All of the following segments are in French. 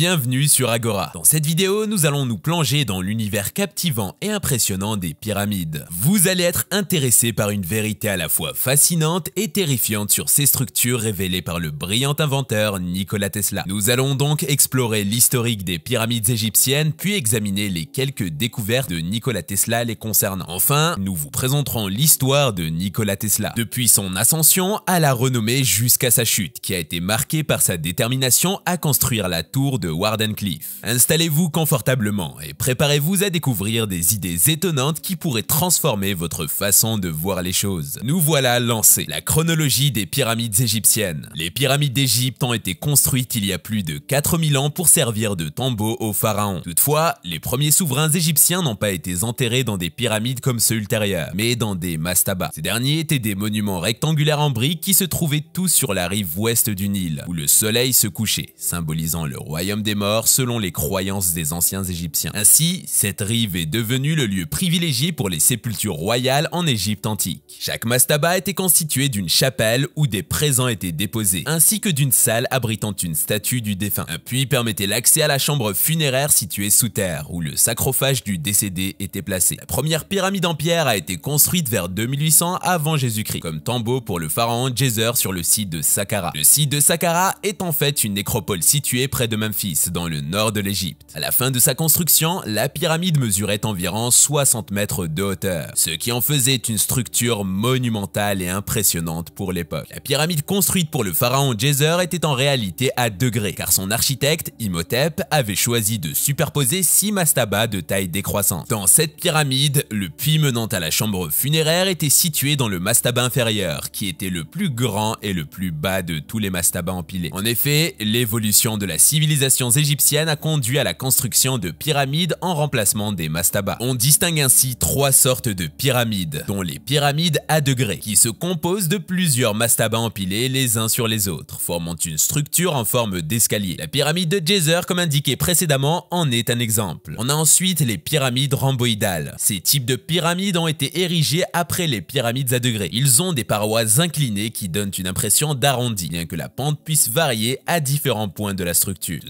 bienvenue sur Agora. Dans cette vidéo, nous allons nous plonger dans l'univers captivant et impressionnant des pyramides. Vous allez être intéressé par une vérité à la fois fascinante et terrifiante sur ces structures révélées par le brillant inventeur Nikola Tesla. Nous allons donc explorer l'historique des pyramides égyptiennes, puis examiner les quelques découvertes de Nikola Tesla les concernant. Enfin, nous vous présenterons l'histoire de Nikola Tesla, depuis son ascension à la renommée jusqu'à sa chute, qui a été marquée par sa détermination à construire la tour de Warden Cliff. Installez-vous confortablement et préparez-vous à découvrir des idées étonnantes qui pourraient transformer votre façon de voir les choses. Nous voilà lancés. La chronologie des pyramides égyptiennes. Les pyramides d'Égypte ont été construites il y a plus de 4000 ans pour servir de tombeau aux pharaons. Toutefois, les premiers souverains égyptiens n'ont pas été enterrés dans des pyramides comme ceux ultérieurs, mais dans des mastabas. Ces derniers étaient des monuments rectangulaires en briques qui se trouvaient tous sur la rive ouest du Nil, où le soleil se couchait, symbolisant le royaume des morts selon les croyances des anciens Égyptiens. Ainsi, cette rive est devenue le lieu privilégié pour les sépultures royales en Égypte antique. Chaque mastaba était constitué d'une chapelle où des présents étaient déposés, ainsi que d'une salle abritant une statue du défunt. Un puits permettait l'accès à la chambre funéraire située sous terre, où le sacrophage du décédé était placé. La première pyramide en pierre a été construite vers 2800 avant Jésus-Christ, comme tombeau pour le pharaon Djoser sur le site de Saqqara. Le site de Saqqara est en fait une nécropole située près de Memphis dans le nord de l'Égypte. À la fin de sa construction, la pyramide mesurait environ 60 mètres de hauteur, ce qui en faisait une structure monumentale et impressionnante pour l'époque. La pyramide construite pour le pharaon Djéser était en réalité à degrés, car son architecte, Imhotep, avait choisi de superposer six mastabas de taille décroissante. Dans cette pyramide, le puits menant à la chambre funéraire était situé dans le mastaba inférieur, qui était le plus grand et le plus bas de tous les mastabas empilés. En effet, l'évolution de la civilisation égyptiennes a conduit à la construction de pyramides en remplacement des mastabas. On distingue ainsi trois sortes de pyramides, dont les pyramides à degrés, qui se composent de plusieurs mastabas empilés les uns sur les autres, formant une structure en forme d'escalier. La pyramide de Djezer, comme indiqué précédemment, en est un exemple. On a ensuite les pyramides rhomboïdales. Ces types de pyramides ont été érigés après les pyramides à degrés. Ils ont des parois inclinées qui donnent une impression d'arrondi, bien que la pente puisse varier à différents points de la structure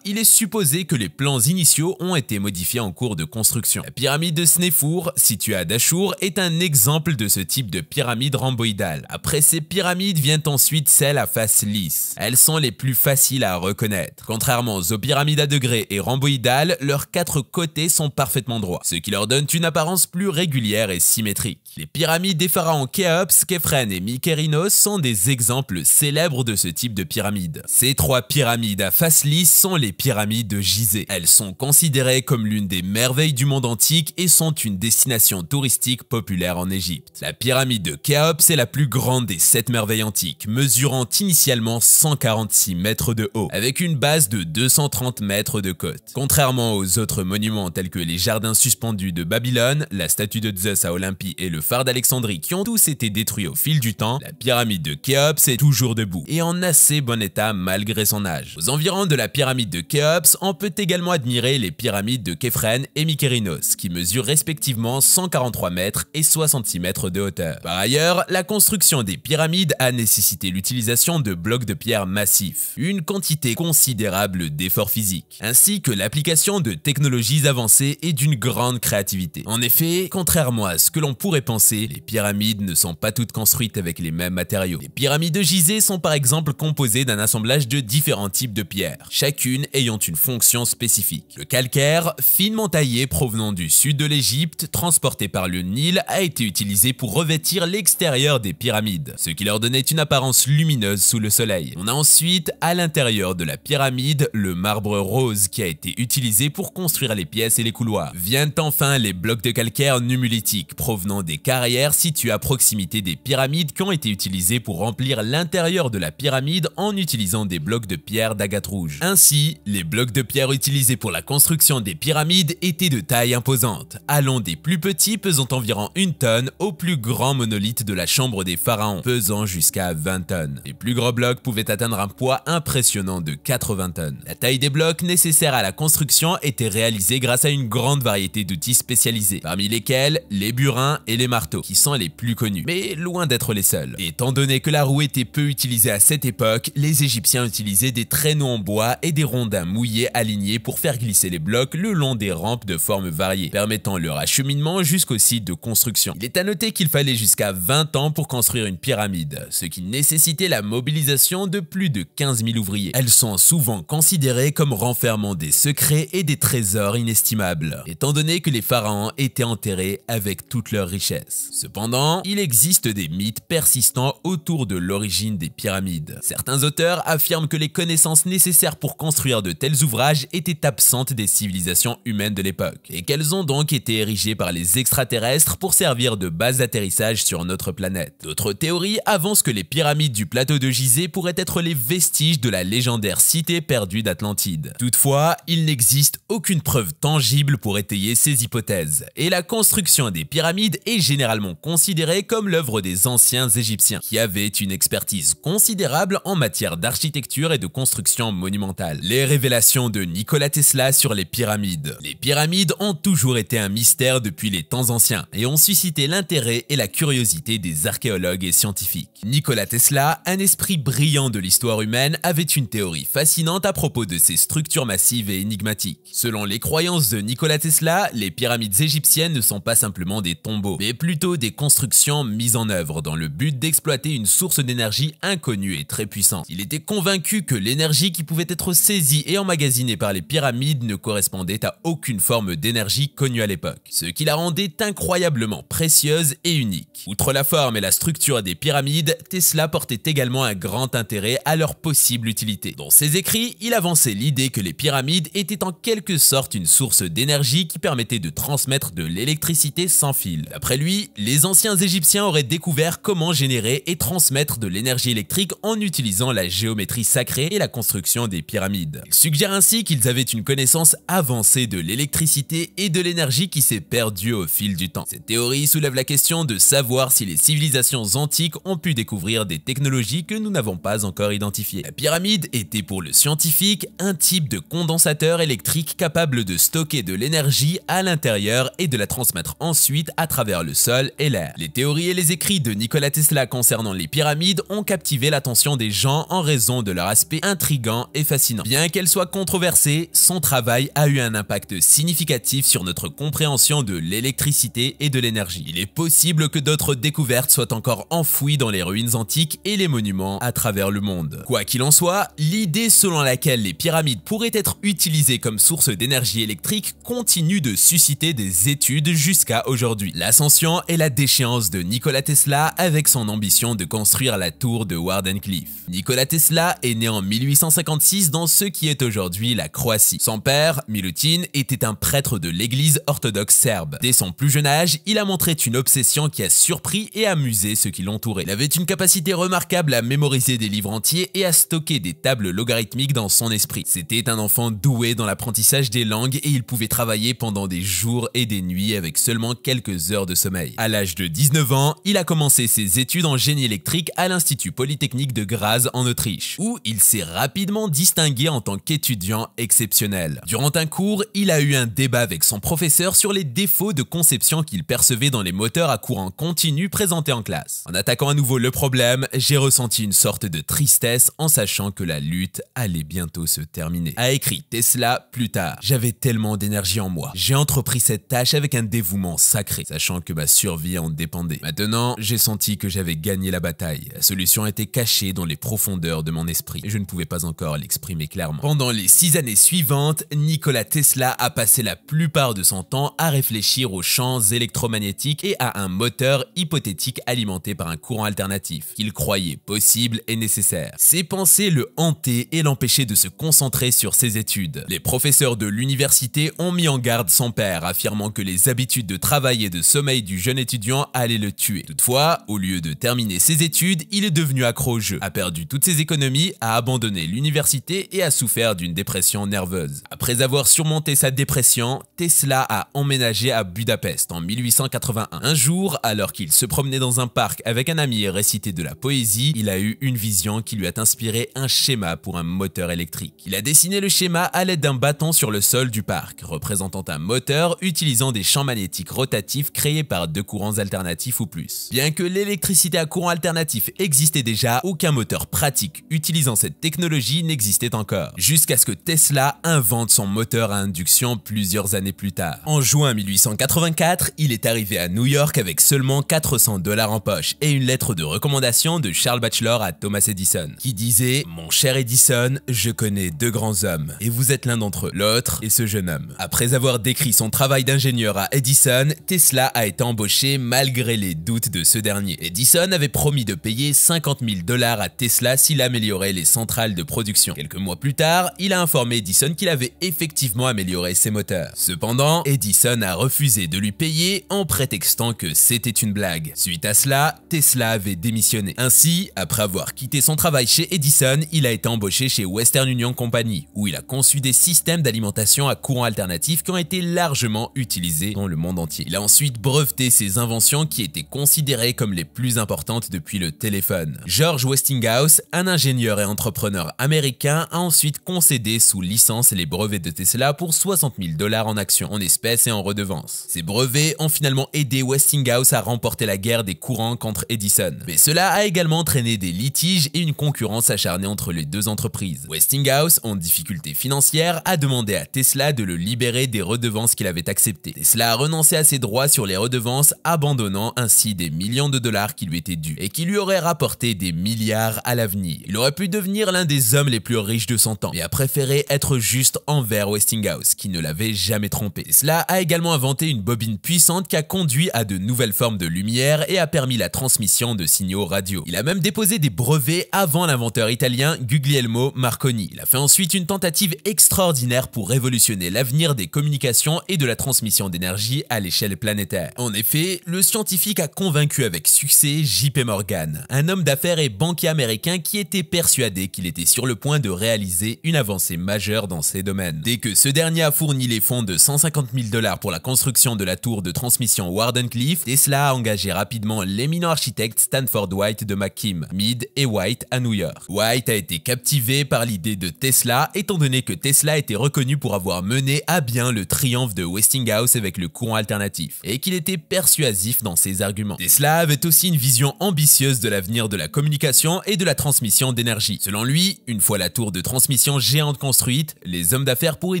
il est supposé que les plans initiaux ont été modifiés en cours de construction. La pyramide de Snefour, située à Dachour, est un exemple de ce type de pyramide rhomboïdale. Après ces pyramides vient ensuite celle à face lisse. Elles sont les plus faciles à reconnaître. Contrairement aux pyramides à degrés et rhomboïdales, leurs quatre côtés sont parfaitement droits, ce qui leur donne une apparence plus régulière et symétrique. Les pyramides des pharaons Khéops, Khéphren et Mykérinos sont des exemples célèbres de ce type de pyramide. Ces trois pyramides à face lisse sont les pyramides de Gizeh. Elles sont considérées comme l'une des merveilles du monde antique et sont une destination touristique populaire en Égypte. La pyramide de Khéops est la plus grande des sept merveilles antiques, mesurant initialement 146 mètres de haut, avec une base de 230 mètres de côte. Contrairement aux autres monuments tels que les jardins suspendus de Babylone, la statue de Zeus à Olympie et le phare d'Alexandrie qui ont tous été détruits au fil du temps, la pyramide de Khéops est toujours debout et en assez bon état malgré son âge. Aux environs de la pyramides de Khéops, on peut également admirer les pyramides de Khéphren et Mykérinos, qui mesurent respectivement 143 mètres et 66 mètres de hauteur. Par ailleurs, la construction des pyramides a nécessité l'utilisation de blocs de pierre massifs, une quantité considérable d'efforts physiques, ainsi que l'application de technologies avancées et d'une grande créativité. En effet, contrairement à ce que l'on pourrait penser, les pyramides ne sont pas toutes construites avec les mêmes matériaux. Les pyramides de Gizeh sont par exemple composées d'un assemblage de différents types de pierres, chacune ayant une fonction spécifique. Le calcaire, finement taillé provenant du sud de l'Égypte, transporté par le Nil, a été utilisé pour revêtir l'extérieur des pyramides, ce qui leur donnait une apparence lumineuse sous le soleil. On a ensuite, à l'intérieur de la pyramide, le marbre rose qui a été utilisé pour construire les pièces et les couloirs. Viennent enfin les blocs de calcaire numulitiques provenant des carrières situées à proximité des pyramides qui ont été utilisés pour remplir l'intérieur de la pyramide en utilisant des blocs de pierre d'agate rouge. Ainsi, les blocs de pierre utilisés pour la construction des pyramides étaient de taille imposante, allant des plus petits pesant environ une tonne au plus grand monolithe de la chambre des pharaons, pesant jusqu'à 20 tonnes. Les plus gros blocs pouvaient atteindre un poids impressionnant de 80 tonnes. La taille des blocs nécessaires à la construction était réalisée grâce à une grande variété d'outils spécialisés, parmi lesquels les burins et les marteaux, qui sont les plus connus, mais loin d'être les seuls. Étant donné que la roue était peu utilisée à cette époque, les Égyptiens utilisaient des traîneaux en bois et des rondins mouillés alignés pour faire glisser les blocs le long des rampes de formes variées, permettant leur acheminement jusqu'au site de construction. Il est à noter qu'il fallait jusqu'à 20 ans pour construire une pyramide, ce qui nécessitait la mobilisation de plus de 15 000 ouvriers. Elles sont souvent considérées comme renfermant des secrets et des trésors inestimables, étant donné que les pharaons étaient enterrés avec toutes leurs richesses. Cependant, il existe des mythes persistants autour de l'origine des pyramides. Certains auteurs affirment que les connaissances nécessaires pour construire de tels ouvrages étaient absentes des civilisations humaines de l'époque, et qu'elles ont donc été érigées par les extraterrestres pour servir de base d'atterrissage sur notre planète. D'autres théories avancent que les pyramides du plateau de Gizeh pourraient être les vestiges de la légendaire cité perdue d'Atlantide. Toutefois, il n'existe aucune preuve tangible pour étayer ces hypothèses, et la construction des pyramides est généralement considérée comme l'œuvre des anciens Égyptiens, qui avaient une expertise considérable en matière d'architecture et de construction monumentale. Les révélations de Nikola Tesla sur les pyramides. Les pyramides ont toujours été un mystère depuis les temps anciens et ont suscité l'intérêt et la curiosité des archéologues et scientifiques. Nikola Tesla, un esprit brillant de l'histoire humaine, avait une théorie fascinante à propos de ces structures massives et énigmatiques. Selon les croyances de Nikola Tesla, les pyramides égyptiennes ne sont pas simplement des tombeaux, mais plutôt des constructions mises en œuvre dans le but d'exploiter une source d'énergie inconnue et très puissante. Il était convaincu que l'énergie qui pouvait être saisie et emmagasinée par les pyramides ne correspondait à aucune forme d'énergie connue à l'époque, ce qui la rendait incroyablement précieuse et unique. Outre la forme et la structure des pyramides, Tesla portait également un grand intérêt à leur possible utilité. Dans ses écrits, il avançait l'idée que les pyramides étaient en quelque sorte une source d'énergie qui permettait de transmettre de l'électricité sans fil. D'après lui, les anciens Égyptiens auraient découvert comment générer et transmettre de l'énergie électrique en utilisant la géométrie sacrée et la construction des pyramides suggère ainsi qu'ils avaient une connaissance avancée de l'électricité et de l'énergie qui s'est perdue au fil du temps. Cette théorie soulève la question de savoir si les civilisations antiques ont pu découvrir des technologies que nous n'avons pas encore identifiées. La pyramide était pour le scientifique un type de condensateur électrique capable de stocker de l'énergie à l'intérieur et de la transmettre ensuite à travers le sol et l'air. Les théories et les écrits de Nikola Tesla concernant les pyramides ont captivé l'attention des gens en raison de leur aspect intrigant et fascinant. Bien qu'elle soit controversée, son travail a eu un impact significatif sur notre compréhension de l'électricité et de l'énergie. Il est possible que d'autres découvertes soient encore enfouies dans les ruines antiques et les monuments à travers le monde. Quoi qu'il en soit, l'idée selon laquelle les pyramides pourraient être utilisées comme source d'énergie électrique continue de susciter des études jusqu'à aujourd'hui. L'ascension et la déchéance de Nikola Tesla avec son ambition de construire la tour de Wardenclyffe. Nikola Tesla est né en 1856 dans ce qui est aujourd'hui la Croatie. Son père, Milutin, était un prêtre de l'église orthodoxe serbe. Dès son plus jeune âge, il a montré une obsession qui a surpris et amusé ceux qui l'entouraient. Il avait une capacité remarquable à mémoriser des livres entiers et à stocker des tables logarithmiques dans son esprit. C'était un enfant doué dans l'apprentissage des langues et il pouvait travailler pendant des jours et des nuits avec seulement quelques heures de sommeil. À l'âge de 19 ans, il a commencé ses études en génie électrique à l'Institut Polytechnique de Graz en Autriche, où il s'est rapidement distingué en tant qu'étudiant exceptionnel. Durant un cours, il a eu un débat avec son professeur sur les défauts de conception qu'il percevait dans les moteurs à courant continu présentés en classe. En attaquant à nouveau le problème, j'ai ressenti une sorte de tristesse en sachant que la lutte allait bientôt se terminer. A écrit Tesla plus tard. J'avais tellement d'énergie en moi. J'ai entrepris cette tâche avec un dévouement sacré, sachant que ma survie en dépendait. Maintenant, j'ai senti que j'avais gagné la bataille. La solution était cachée dans les profondeurs de mon esprit et je ne pouvais pas encore l'exprimer clairement. Pendant les six années suivantes, Nikola Tesla a passé la plupart de son temps à réfléchir aux champs électromagnétiques et à un moteur hypothétique alimenté par un courant alternatif, qu'il croyait possible et nécessaire. Ses pensées le hantaient et l'empêchaient de se concentrer sur ses études. Les professeurs de l'université ont mis en garde son père, affirmant que les habitudes de travail et de sommeil du jeune étudiant allaient le tuer. Toutefois, au lieu de terminer ses études, il est devenu accro au jeu, a perdu toutes ses économies, a abandonné l'université a souffert d'une dépression nerveuse. Après avoir surmonté sa dépression, Tesla a emménagé à Budapest en 1881. Un jour, alors qu'il se promenait dans un parc avec un ami et récitait de la poésie, il a eu une vision qui lui a inspiré un schéma pour un moteur électrique. Il a dessiné le schéma à l'aide d'un bâton sur le sol du parc, représentant un moteur utilisant des champs magnétiques rotatifs créés par deux courants alternatifs ou plus. Bien que l'électricité à courant alternatif existait déjà, aucun moteur pratique utilisant cette technologie n'existait encore, jusqu'à ce que Tesla invente son moteur à induction plusieurs années plus tard. En juin 1884, il est arrivé à New York avec seulement 400 dollars en poche et une lettre de recommandation de Charles Batchelor à Thomas Edison, qui disait « Mon cher Edison, je connais deux grands hommes, et vous êtes l'un d'entre eux, l'autre et ce jeune homme. » Après avoir décrit son travail d'ingénieur à Edison, Tesla a été embauché malgré les doutes de ce dernier. Edison avait promis de payer 50 000 dollars à Tesla s'il améliorait les centrales de production mois plus tard, il a informé Edison qu'il avait effectivement amélioré ses moteurs. Cependant, Edison a refusé de lui payer en prétextant que c'était une blague. Suite à cela, Tesla avait démissionné. Ainsi, après avoir quitté son travail chez Edison, il a été embauché chez Western Union Company, où il a conçu des systèmes d'alimentation à courant alternatif qui ont été largement utilisés dans le monde entier. Il a ensuite breveté ses inventions qui étaient considérées comme les plus importantes depuis le téléphone. George Westinghouse, un ingénieur et entrepreneur américain, a ensuite concédé sous licence les brevets de Tesla pour 60 000 dollars en actions en espèces et en redevances. Ces brevets ont finalement aidé Westinghouse à remporter la guerre des courants contre Edison. Mais cela a également entraîné des litiges et une concurrence acharnée entre les deux entreprises. Westinghouse, en difficulté financière, a demandé à Tesla de le libérer des redevances qu'il avait acceptées. Tesla a renoncé à ses droits sur les redevances, abandonnant ainsi des millions de dollars qui lui étaient dus et qui lui auraient rapporté des milliards à l'avenir. Il aurait pu devenir l'un des hommes les plus riches de 100 ans et a préféré être juste envers Westinghouse, qui ne l'avait jamais trompé. Cela a également inventé une bobine puissante qui a conduit à de nouvelles formes de lumière et a permis la transmission de signaux radio. Il a même déposé des brevets avant l'inventeur italien Guglielmo Marconi. Il a fait ensuite une tentative extraordinaire pour révolutionner l'avenir des communications et de la transmission d'énergie à l'échelle planétaire. En effet, le scientifique a convaincu avec succès JP Morgan, un homme d'affaires et banquier américain qui était persuadé qu'il était sur le point de réaliser réalisé une avancée majeure dans ces domaines. Dès que ce dernier a fourni les fonds de 150 000 dollars pour la construction de la tour de transmission Wardenclyffe, Tesla a engagé rapidement l'éminent architecte Stanford White de McKim, Mead et White à New York. White a été captivé par l'idée de Tesla étant donné que Tesla était reconnu pour avoir mené à bien le triomphe de Westinghouse avec le courant alternatif et qu'il était persuasif dans ses arguments. Tesla avait aussi une vision ambitieuse de l'avenir de la communication et de la transmission d'énergie. Selon lui, une fois la tour de transmission géante construite, les hommes d'affaires pourraient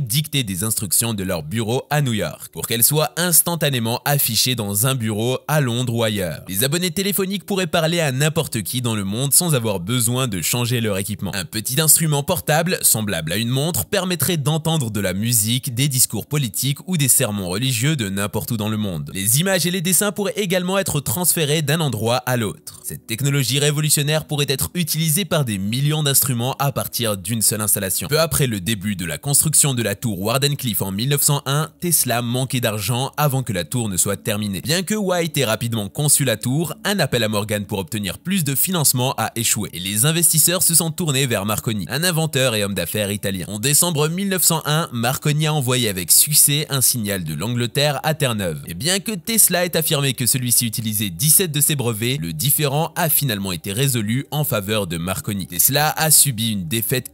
dicter des instructions de leur bureau à New York pour qu'elles soient instantanément affichées dans un bureau à Londres ou ailleurs. Les abonnés téléphoniques pourraient parler à n'importe qui dans le monde sans avoir besoin de changer leur équipement. Un petit instrument portable, semblable à une montre, permettrait d'entendre de la musique, des discours politiques ou des sermons religieux de n'importe où dans le monde. Les images et les dessins pourraient également être transférés d'un endroit à l'autre. Cette technologie révolutionnaire pourrait être utilisée par des millions d'instruments à partir d'une seule installation. Peu après le début de la construction de la tour Wardenclyffe en 1901, Tesla manquait d'argent avant que la tour ne soit terminée. Bien que White ait rapidement conçu la tour, un appel à Morgan pour obtenir plus de financement a échoué et les investisseurs se sont tournés vers Marconi, un inventeur et homme d'affaires italien. En décembre 1901, Marconi a envoyé avec succès un signal de l'Angleterre à Terre-Neuve. Et bien que Tesla ait affirmé que celui-ci utilisait 17 de ses brevets, le différend a finalement été résolu en faveur de Marconi. Tesla a subi une défaite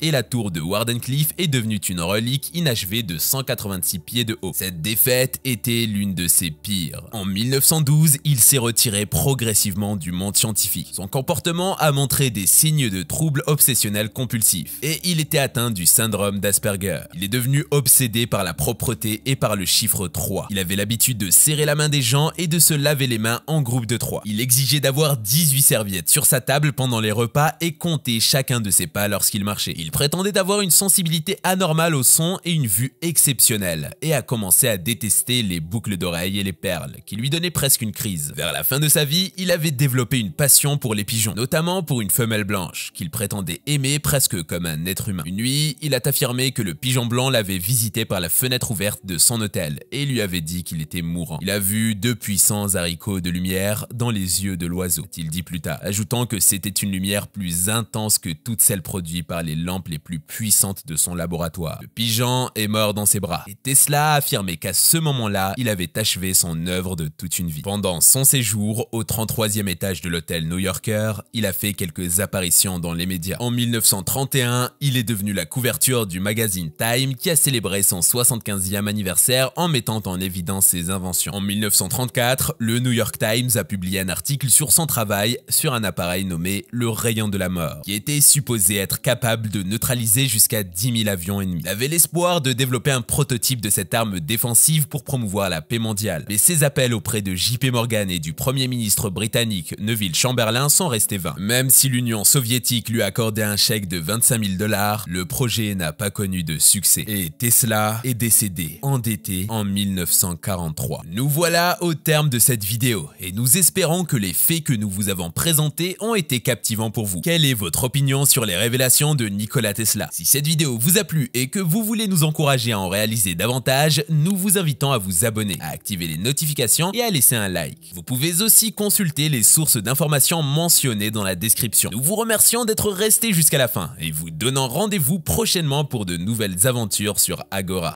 et la tour de Wardenclyffe est devenue une relique inachevée de 186 pieds de haut. Cette défaite était l'une de ses pires. En 1912, il s'est retiré progressivement du monde scientifique. Son comportement a montré des signes de troubles obsessionnels compulsifs et il était atteint du syndrome d'Asperger. Il est devenu obsédé par la propreté et par le chiffre 3. Il avait l'habitude de serrer la main des gens et de se laver les mains en groupe de 3. Il exigeait d'avoir 18 serviettes sur sa table pendant les repas et comptait chacun de ses pas leur marchait. Il prétendait avoir une sensibilité anormale au son et une vue exceptionnelle, et a commencé à détester les boucles d'oreilles et les perles, qui lui donnaient presque une crise. Vers la fin de sa vie, il avait développé une passion pour les pigeons, notamment pour une femelle blanche, qu'il prétendait aimer presque comme un être humain. Une nuit, il a affirmé que le pigeon blanc l'avait visité par la fenêtre ouverte de son hôtel, et lui avait dit qu'il était mourant. Il a vu deux puissants haricots de lumière dans les yeux de l'oiseau, il dit plus tard, ajoutant que c'était une lumière plus intense que toutes celles produites par les lampes les plus puissantes de son laboratoire. Le pigeon est mort dans ses bras. Et Tesla a affirmé qu'à ce moment-là, il avait achevé son œuvre de toute une vie. Pendant son séjour au 33e étage de l'hôtel new-yorker, il a fait quelques apparitions dans les médias. En 1931, il est devenu la couverture du magazine Time qui a célébré son 75e anniversaire en mettant en évidence ses inventions. En 1934, le New York Times a publié un article sur son travail sur un appareil nommé le rayon de la mort, qui était supposé être capable de neutraliser jusqu'à 10 000 avions ennemis. Il avait l'espoir de développer un prototype de cette arme défensive pour promouvoir la paix mondiale. Mais ses appels auprès de JP Morgan et du premier ministre britannique Neville Chamberlain sont restés vains. Même si l'Union soviétique lui accordait un chèque de 25 000 dollars, le projet n'a pas connu de succès. Et Tesla est décédé, endetté, en 1943. Nous voilà au terme de cette vidéo et nous espérons que les faits que nous vous avons présentés ont été captivants pour vous. Quelle est votre opinion sur les révélations de Nikola Tesla. Si cette vidéo vous a plu et que vous voulez nous encourager à en réaliser davantage, nous vous invitons à vous abonner, à activer les notifications et à laisser un like. Vous pouvez aussi consulter les sources d'informations mentionnées dans la description. Nous vous remercions d'être restés jusqu'à la fin et vous donnant rendez-vous prochainement pour de nouvelles aventures sur Agora.